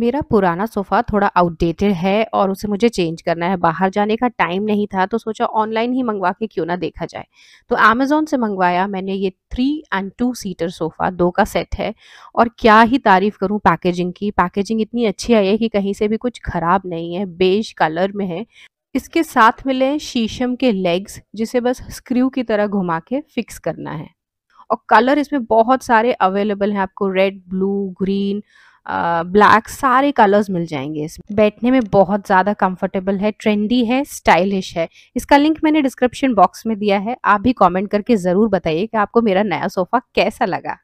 मेरा पुराना सोफ़ा थोड़ा आउटडेटेड है और उसे मुझे चेंज करना है बाहर जाने का टाइम नहीं था तो सोचा ऑनलाइन ही मंगवा के क्यों ना देखा जाए तो अमेज़ोन से मंगवाया मैंने ये three and two seater sofa दो का सेट है और क्या ही तारीफ़ करूँ पैकेजिंग की पैकेजिंग इतनी अच्छी आई है कि कहीं से भी कुछ ख़राब नहीं है बेज कलर में है इसके साथ मिले शीशम के लेग्स जिसे बस स्क्रू की तरह घुमा के फिक्स करना है और कलर इसमें बहुत सारे अवेलेबल हैं आपको रेड ब्लू ग्रीन ब्लैक सारे कलर्स मिल जाएंगे इसमें बैठने में बहुत ज़्यादा कंफर्टेबल है ट्रेंडी है स्टाइलिश है इसका लिंक मैंने डिस्क्रिप्शन बॉक्स में दिया है आप भी कमेंट करके ज़रूर बताइए कि आपको मेरा नया सोफ़ा कैसा लगा